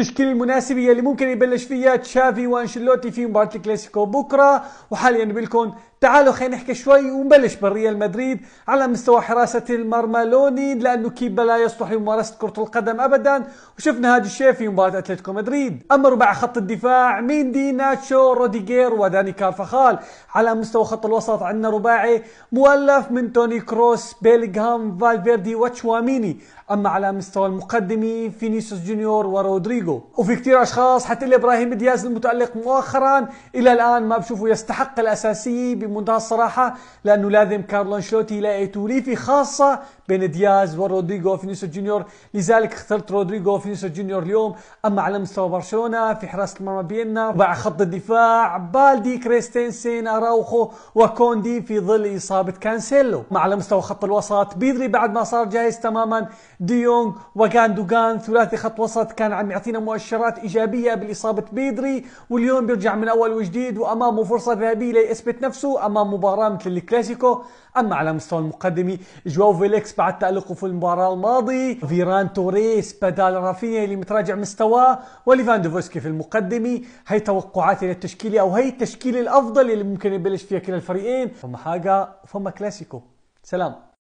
التشكيل المناسبة اللي ممكن يبلش فيها تشافي وانشيلوتي في مباراة الكلاسيكو بكرة وحاليا بلكم تعالوا خلينا نحكي شوي ونبلش بالريال مدريد على مستوى حراسة المرمى لوني لأنه كيبا لا يصلح لممارسة كرة القدم أبدا وشفنا هذا الشيء في مباراة أتلتيكو مدريد أما ربع خط الدفاع ميندي ناتشو روديجير وداني كارفخال على مستوى خط الوسط عندنا رباعي مؤلف من توني كروس بيلغهام فالفيردي وتشواميني أما على مستوى المقدمة فينيسيوس جونيور ورودريجو وفي كثير أشخاص حتى إبراهيم دياز المتألق مؤخرا إلى الآن ما بشوفه يستحق الأساسية بمنتهى الصراحه لانه لازم كارلو انشلوتي يلاقي توليفه خاصه بين دياز ورودريجو فينيسيو جونيور لذلك اخترت رودريجو فينيسيو جونيور اليوم اما على مستوى برشلونه في حراسه المرمى بينا ومع خط الدفاع بالدي كريستنسين اراوخو وكوندي في ظل اصابه كانسيلو ما على مستوى خط الوسط بيدري بعد ما صار جاهز تماما ديونغ وغاندوغان ثلاثي خط وسط كان عم يعطينا مؤشرات ايجابيه بالاصابه بيدري واليوم بيرجع من اول وجديد وامامه فرصه ذهبيه ليثبت نفسه تشوفوا امام مباراه مثل الكلاسيكو اما على مستوى المقدمي جواو فيليكس بعد تالقه في المباراه الماضي فيران توريس بدال رافينيا اللي متراجع مستواه وليفاندوفسكي في المقدمي هي توقعاتي للتشكيله او هي التشكيله الافضل اللي ممكن يبلش فيها كلا الفريقين فما حاجه وفما كلاسيكو سلام